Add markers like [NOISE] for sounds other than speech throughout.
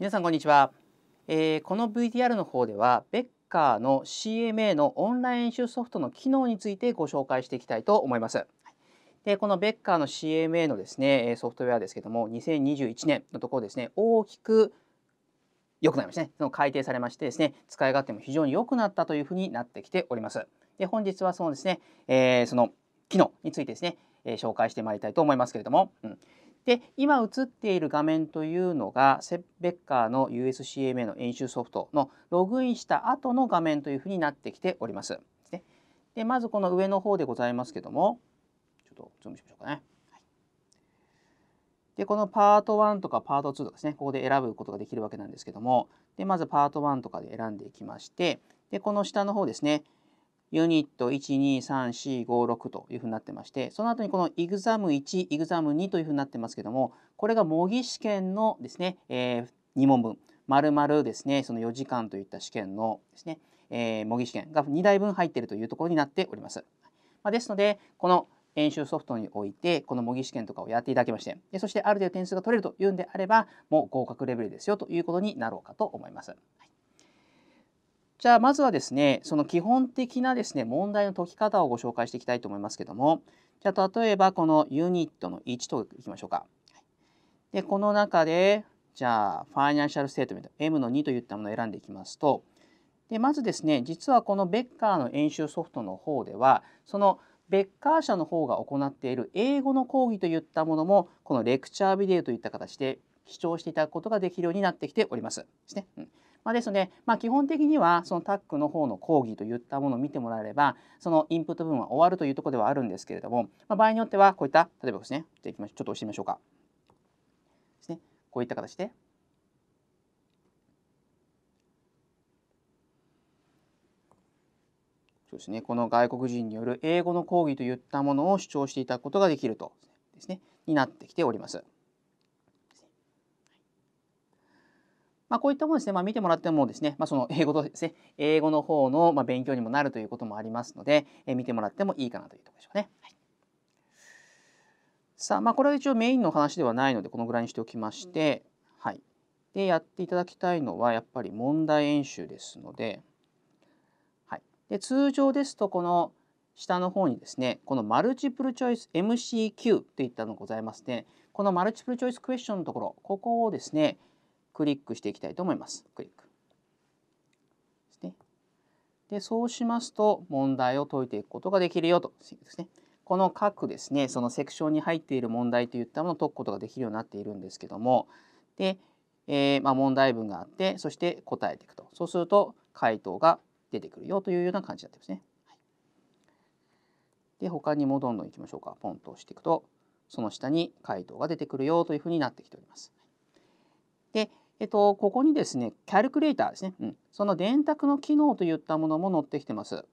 皆さんこんにちは、えー、この VTR の方ではベッカーの CMA のオンライン演習ソフトの機能についてご紹介していきたいと思います。でこのベッカーの CMA のですねソフトウェアですけども2021年のところですね大きく良くなりましたねその改定されましてですね使い勝手も非常に良くなったというふうになってきております。で本日はそのですね、えー、その機能についてですね、えー、紹介してまいりたいと思いますけれども、うん、で今映っている画面というのがセッベッカーの USCMA の演習ソフトのログインした後の画面というふうになってきております。でまずこの上の方でございますけどもちょっとズームしましょうかね。でこのパート1とかパート2とかですねここで選ぶことができるわけなんですけどもでまずパート1とかで選んでいきましてでこの下の方ですねユニット12345 6というふうになってましてその後にこのイグザム1イグザム2というふうになってますけどもこれが模擬試験のですね、えー、2問分丸々ですねその4時間といった試験のですね、えー、模擬試験が2台分入っているというところになっております。まあ、ですのでこの演習ソフトにおいてこの模擬試験とかをやっていただきましてでそしてある程度点数が取れるというんであればもう合格レベルですよということになろうかと思います。はいじゃあまずはですねその基本的なですね問題の解き方をご紹介していきたいと思いますけどもじゃあ例えばこのユニットの1といきましょうか。でこの中でじゃあファイナンシャルステートメント M の2といったものを選んでいきますとでまずですね実はこのベッカーの演習ソフトの方ではそのベッカー社の方が行っている英語の講義といったものもこのレクチャービデオといった形で視聴していただくことができるようになってきておりますですね。うんまあ、ですので、まあ、基本的にはそのタックの方の講義といったものを見てもらえればそのインプット部分は終わるというところではあるんですけれども、まあ、場合によってはこういった例えばですねちょっと押してみましょうか。ですね、こういった形で。そうですね、この外国人による英語の講義といったものを主張していただくことができるとですねになってきております。まあ、こういったものですね、まあ、見てもらってもですね、まあ、その英語とですね、英語の方のま勉強にもなるということもありますので、え見てもらってもいいかなというところでしょうね。はい、さあ、まこれは一応メインの話ではないので、このぐらいにしておきまして、はい。で、やっていただきたいのは、やっぱり問題演習ですので、はい。で、通常ですと、この下の方にですね、このマルチプルチョイス MCQ といったのございますね。このマルチプルチョイスクエスチョンのところ、ここをですね、クリックしていきたいと思います。クリック。ですね。で、そうしますと問題を解いていくことができるよとですね。この各ですね、そのセクションに入っている問題といったものを解くことができるようになっているんですけども、で、えー、まあ、問題文があって、そして答えていくと。そうすると回答が出てくるよというような感じになってますね。はい、で、他にもどんどんいきましょうか。ポンと押していくと、その下に回答が出てくるよというふうになってきております。で、えっと、ここにですね、キャルクレーターですね、うん、その電卓の機能といったものも載ってきてます。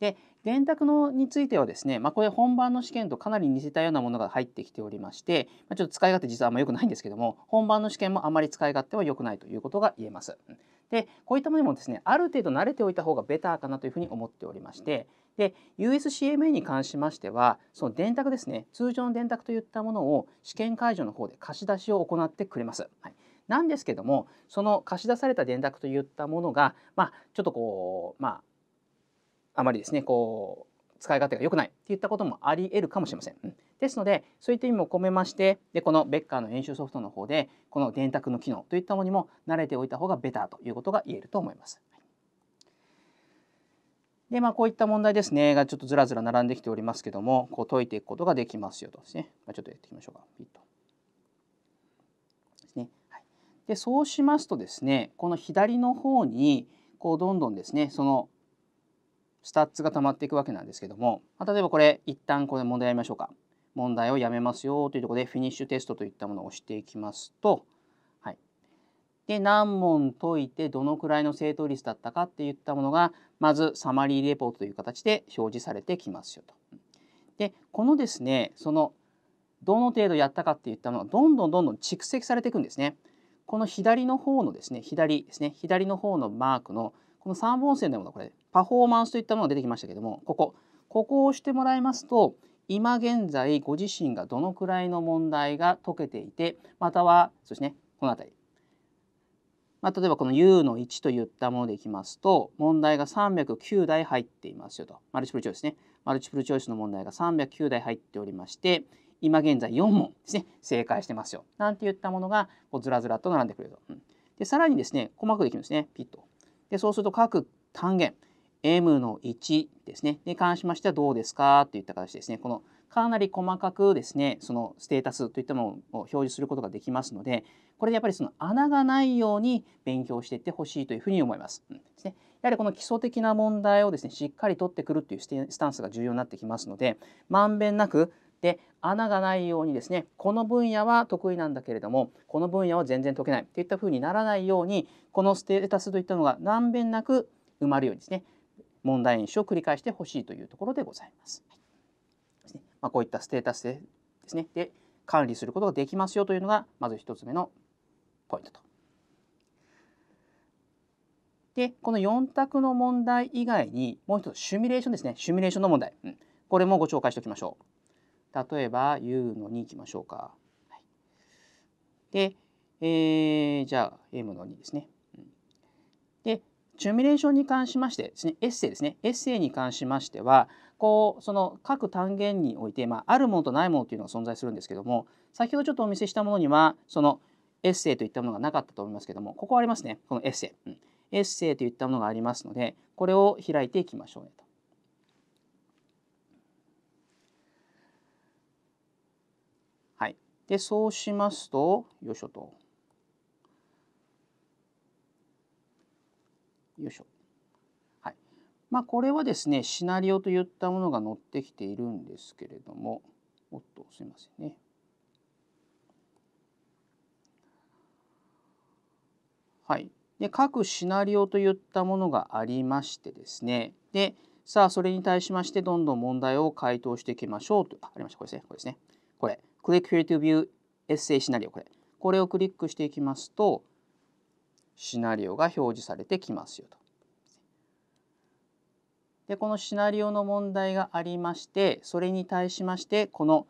で、電卓のについてはですね、まあ、これ本番の試験とかなり似せたようなものが入ってきておりまして、まあ、ちょっと使い勝手実はあんま良くないんですけども、本番の試験もあまり使い勝手は良くないということが言えます。うんでこういったものにもですねある程度慣れておいた方がベターかなというふうに思っておりましてで USCMA に関しましてはその電卓ですね通常の電卓といったものを試験会場の方で貸し出しを行ってくれます。はいなんですけどもその貸し出された電卓といったものが、まあ、ちょっとこうまああまりですねこう使い勝手が良くないといったこともありえるかもしれません。ですのでそういった意味も込めましてでこのベッカーの演習ソフトの方でこの電卓の機能といったものにも慣れておいた方がベターということが言えると思います。でまあこういった問題ですねがちょっとずらずら並んできておりますけどもこう解いていくことができますよとですね、まあ、ちょっとやっていきましょうか。ピッとですね。はい、でそうしますとですねこの左の方にこうどんどんですねそのスタッツがたまっていくわけなんですけども、まあ、例えばこれ一旦これ問題やりましょうか。問題をやめますよというところでフィニッシュテストといったものを押していきますと、はい、で何問解いてどのくらいの正答率だったかっていったものがまずサマリーレポートという形で表示されてきますよと。でこのですねそのどの程度やったかっていったのがどんどんどんどん蓄積されていくんですね。この左の方のですね左ですね左の方のマークのこの3本線のものこれパフォーマンスといったものが出てきましたけどもここここを押してもらいますと今現在ご自身がどのくらいの問題が解けていてまたはそうですねこの辺り、まあ、例えばこの U の1といったものでいきますと問題が309台入っていますよとマルチプルチョイスねマルチプルチョイスの問題が309台入っておりまして今現在4問ですね正解してますよなんていったものがこうずらずらと並んでくれると。うん、でさらにですね細かくできるんですねピッと。でそうすると各単元 m の1ですね。に関しましてはどうですかといった形ですね。このかなり細かくですね、そのステータスといったものを表示することができますので、これでやっぱりその穴がないように勉強していってほしいというふうに思います。うんですね、やはりこの基礎的な問題をですね、しっかり取ってくるというスタンスが重要になってきますので、まんべんなくで穴がないようにですねこの分野は得意なんだけれどもこの分野は全然解けないといったふうにならないようにこのステータスといったのがまんべんなく埋まるようにですね問題演習を繰り返してほしいというところでございます。はいまあ、こういったステータスでですねで管理することができますよというのがまず1つ目のポイントと。でこの4択の問題以外にもう一つシミュレーションですねシミュレーションの問題、うん、これもご紹介しておきましょう。例えば U の2いきましょうか。はい、で、えー、じゃあ M の2ですね。でシミュレーションに関しましてですねエッセイですねエッセイに関しましてはこうその各単元において、まあ、あるものとないものというのが存在するんですけども先ほどちょっとお見せしたものにはそのエッセイといったものがなかったと思いますけどもここありますねこのエッセイ、うん、エッセイといったものがありますのでこれを開いていきましょうねと。はい、でそうしますとよいしょと。よいしょ。はい。まあ、これはですね、シナリオといったものが載ってきているんですけれども、おっと、すいませんね。はい。で、各シナリオといったものがありましてですね、で、さあ、それに対しまして、どんどん問題を回答していきましょうと。あ、ありました。これですね。これですね。これ。Click here to view essay シナリオ。これ。これをクリックしていきますと、シナリオが表示されてきますよと。でこのシナリオの問題がありましてそれに対しましてこの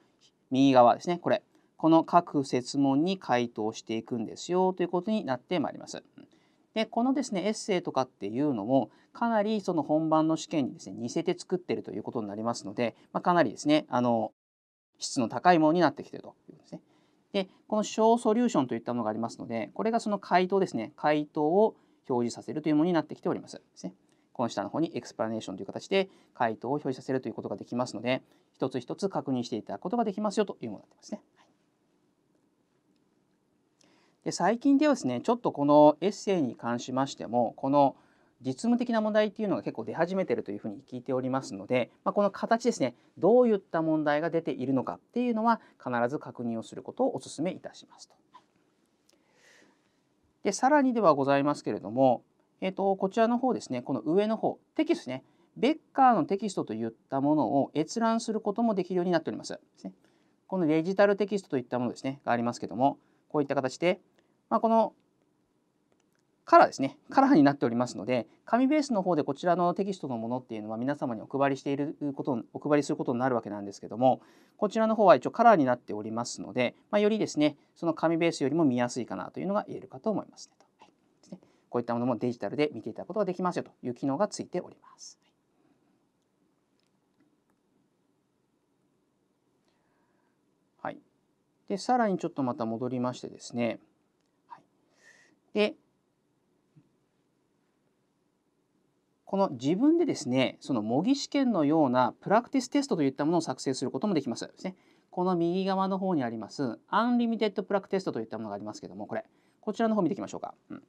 右側ですねこれこの各設問に回答していくんですよということになってまいります。でこのですねエッセイとかっていうのもかなりその本番の試験にですね似せて作ってるということになりますので、まあ、かなりですねあの質の高いものになってきてるということですね。で、この小ソリューションといったものがありますので、これがその回答ですね、回答を表示させるというものになってきております。ですね。この下の方にエクスプラネーションという形で回答を表示させるということができますので、一つ一つ確認していただくことができますよというものになってますね。はい、で最近ではですね、ちょっとこのエッセイに関しましても、この実務的な問題っていうのが結構出始めてるというふうに聞いておりますので、まあ、この形ですねどういった問題が出ているのかっていうのは必ず確認をすることをお勧めいたしますと。でさらにではございますけれども、えーと、こちらの方ですねこの上の方テキストねベッカーのテキストといったものを閲覧することもできるようになっております。ですね、このデジタルテキストといったものですねがありますけどもこういった形で、まあ、このカラーですねカラーになっておりますので紙ベースの方でこちらのテキストのものっていうのは皆様にお配りしていることお配りすることになるわけなんですけどもこちらの方は一応カラーになっておりますので、まあ、よりですねその紙ベースよりも見やすいかなというのが言えるかと思います、ねはい、こういったものもデジタルで見ていただくことができますよという機能がついております。はい、でさらにちょっとまた戻りましてですね、はい、でこの自分でですね、その模擬試験のようなプラクティステストといったものを作成することもできます。ですね。この右側の方にあります、アンリミテッドプラクテストといったものがありますけども、これ、こちらの方見ていきましょうか。うん、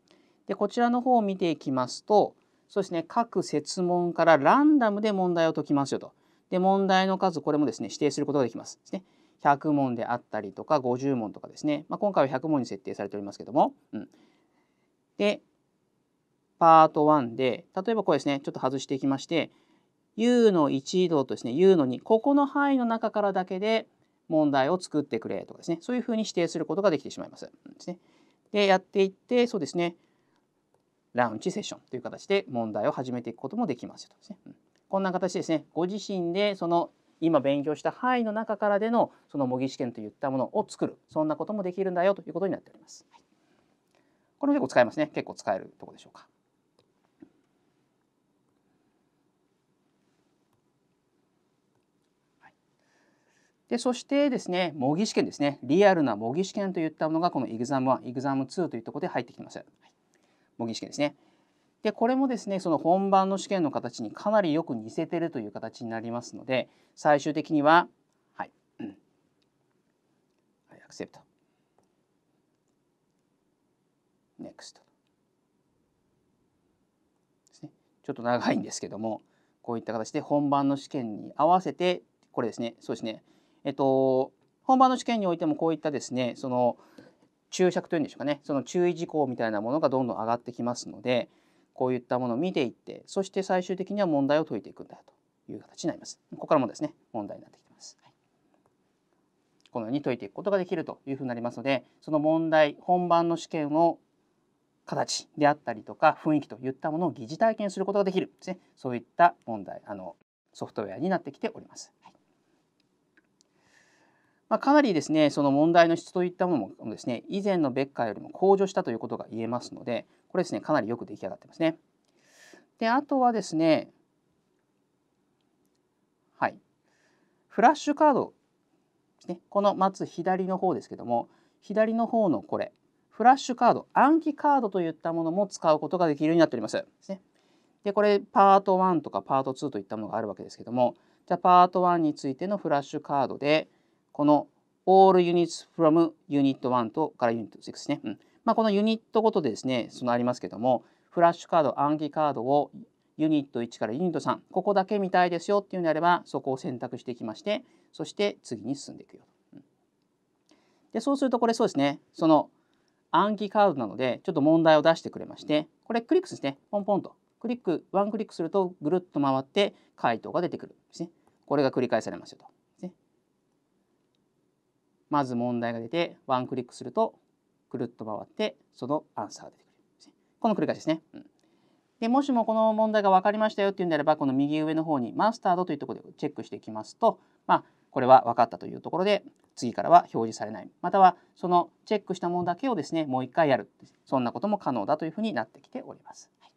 で、こちらの方を見ていきますと、そうですね、各設問からランダムで問題を解きますよと。で、問題の数、これもですね、指定することができます。ですね。100問であったりとか、50問とかですね。まあ、今回は100問に設定されておりますけども。うん、で、パート1で、例えばこれですね、ちょっと外していきまして、u の1度とですね、u の2、ここの範囲の中からだけで問題を作ってくれとかですね、そういうふうに指定することができてしまいます。ですね、で、やっていって、そうですね、ラウンチセッションという形で問題を始めていくこともできますよとですね。こんな形ですね、ご自身でその今勉強した範囲の中からでのその模擬試験といったものを作る、そんなこともできるんだよということになっております。はい、こ結構使えますね。結構使えるとこでしょうか。でそしてですね模擬試験ですねリアルな模擬試験といったものがこの EXAM1、EXAM2 というところで入ってきます、はい、模擬試験ですねでこれもですねその本番の試験の形にかなりよく似せてるという形になりますので最終的にははい、[CLEARS THROAT] はい、アクセプト NEXT ですねちょっと長いんですけどもこういった形で本番の試験に合わせてこれですねそうですねえっと、本番の試験においてもこういったですねその注釈というんでしょうかねその注意事項みたいなものがどんどん上がってきますのでこういったものを見ていってそして最終的には問題を解いていくんだという形になります。ここからもですね問題になってきます。はい、このように解いていくことができるというふうになりますのでその問題本番の試験を形であったりとか雰囲気といったものを疑似体験することができるですねそういった問題あのソフトウェアになってきております。はいまあ、かなりですねその問題の質といったものもですね以前のベッカーよりも向上したということが言えますのでこれですねかなりよく出来上がってますね。であとはですねはいフラッシュカードですねこのまず左の方ですけども左の方のこれフラッシュカード暗記カードといったものも使うことができるようになっております。ですね、でこれパート1とかパート2といったものがあるわけですけどもじゃあパート1についてのフラッシュカードでこの all units from unit 1とから unit 6ですね。うんまあ、このユニットごとでですね、そのありますけども、フラッシュカード、暗記カードをユニット1からユニット3、ここだけ見たいですよっていうのであれば、そこを選択していきまして、そして次に進んでいくよ。うん、で、そうするとこれそうですね、その暗記カードなので、ちょっと問題を出してくれまして、これクリックですね、ポンポンと。クリック、ワンクリックするとぐるっと回って回答が出てくるんですね。これが繰り返されますよと。まず問題が出てワンクリックするとくるっと回ってそのアンサーが出てくるこの繰り返しですね。うん、でもしもこの問題が分かりましたよっていうんであればこの右上の方にマスタードというところでチェックしていきますと、まあ、これは分かったというところで次からは表示されないまたはそのチェックしたものだけをですねもう一回やるそんなことも可能だというふうになってきております。はい、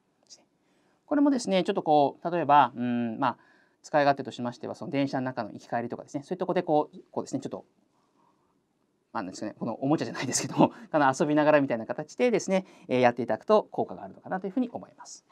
これもですねちょっとこう例えばうんまあ使い勝手としましてはその電車の中の行き帰りとかですねそういうとこでこうこうですねちょっとあなんですね、このおもちゃじゃないですけども、あ [LAUGHS] の遊びながらみたいな形でですね、えやっていただくと効果があるのかなというふうに思います。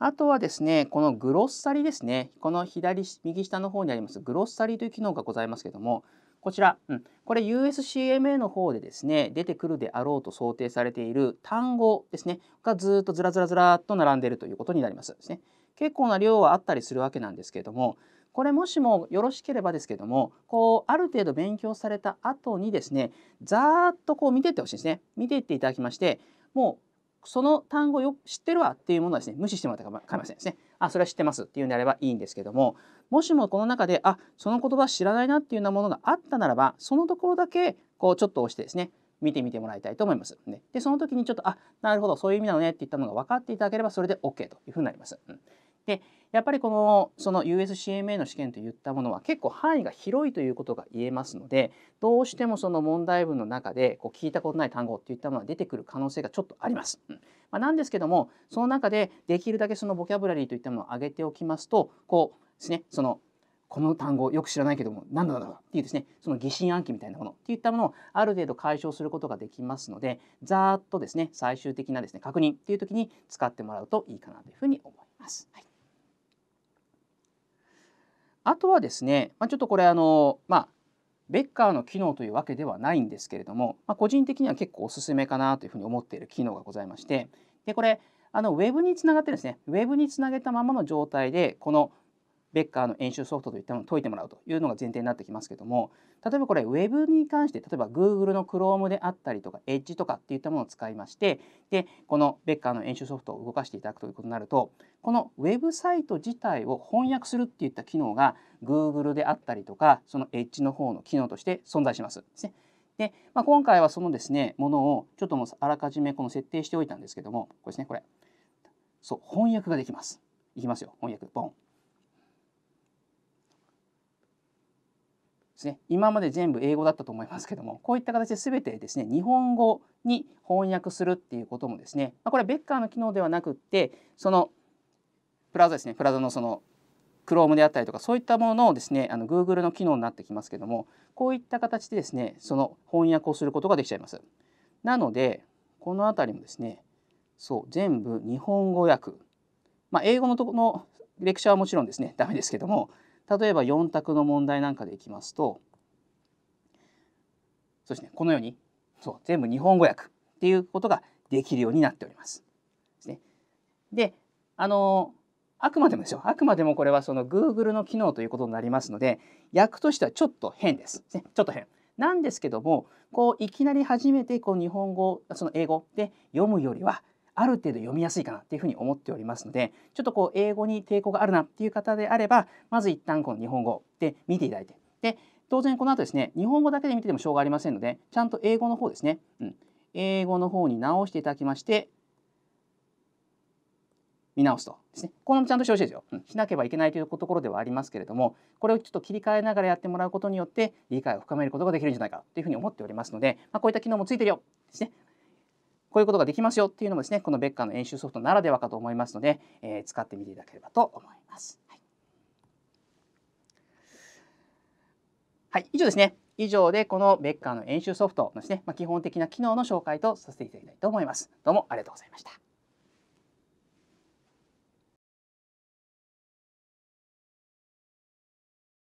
あとはですね、このグロッサリですね。この左、右下の方にありますグロッサリという機能がございますけども、こちら、うん、これ USCMA の方でですね、出てくるであろうと想定されている単語ですね、がずっとずらずらずらっと並んでいるということになりますですね。結構な量はあったりするわけなんですけれども、これもしもよろしければですけどもこうある程度勉強された後にですねざーっとこう見てってほしいですね見ていっていただきましてもうその単語よ知ってるわっていうものはですね無視してもらったか構いませんですねあそれは知ってますっていうのであればいいんですけどももしもこの中であその言葉知らないなっていうようなものがあったならばそのところだけこうちょっと押してですね見てみてもらいたいと思います。でその時にちょっと「あなるほどそういう意味なのね」って言ったのが分かっていただければそれで OK というふうになります。うんでやっぱりこのその USCMA の試験といったものは結構範囲が広いということが言えますのでどうしてもその問題文の中でこう聞いたことない単語といったものが出てくる可能性がちょっとあります。まあ、なんですけどもその中でできるだけそのボキャブラリーといったものを上げておきますとこうですねそのこの単語よく知らないけども何だろうっていうですねその疑心暗鬼みたいなものっていったものをある程度解消することができますのでざーっとですね最終的なですね確認っていう時に使ってもらうといいかなというふうに思います。はいあとはですね、まあ、ちょっとこれあの、まあ、ベッカーの機能というわけではないんですけれども、まあ、個人的には結構おすすめかなというふうに思っている機能がございましてでこれあのウェブにつながってですねウェブにつなげたままの状態でこのベッカーの演習ソフトといったものを解いてもらうというのが前提になってきますけども例えばこれ Web に関して例えば Google の Chrome であったりとか Edge とかっていったものを使いましてでこのベッカーの演習ソフトを動かしていただくということになるとこのウェブサイト自体を翻訳するっていった機能が Google であったりとかその Edge の方の機能として存在します。でまあ、今回はそのですねものをちょっともうあらかじめこの設定しておいたんですけどもこれですねこれそう翻訳ができます。いきますよ翻訳ボン。ですね今まで全部英語だったと思いますけどもこういった形で全てですね日本語に翻訳するっていうこともですね、まこれはベッカーの機能ではなくってそのプラザですねプラザのその Chrome であったりとかそういったものをですねあの Google の機能になってきますけどもこういった形でですねその翻訳をすることができちゃいます。なのでこの辺りもですねそう全部日本語訳まあ、英語のとこのレクチャーはもちろんですねダメですけども例えば4択の問題なんかでいきますとそして、ねこのようにそう全部日本語訳っていうことができるようになっております。でね、であのあくまでもですよあくまでもこれはその Google の機能ということになりますので訳としてはちょっと変です。ですね、ちょっと変。なんですけどもこういきなり初めてこう日本語その英語で読むよりはある程度読みやすいかなっていうふうに思っておりますのでちょっとこう英語に抵抗があるなっていう方であればまず一旦この日本語で見ていただいてで当然この後ですね日本語だけで見ててもしょうがありませんのでちゃんと英語の方ですね、うん、英語の方に直していただきまして見直すとですねこれもちゃんとしてほしいですよ、うん、しなければいけないというところではありますけれどもこれをちょっと切り替えながらやってもらうことによって理解を深めることができるんじゃないかというふうに思っておりますので、まあ、こういった機能もついてるよですねこういうことができますよっていうのもですねこのベッカーの演習ソフトならではかと思いますので、えー、使ってみていただければと思います。はい、はい、以上ですね。以上でこのベッカーの演習ソフトのですね、まあ、基本的な機能の紹介とさせていただきたいと思います。どうもありがとうございました。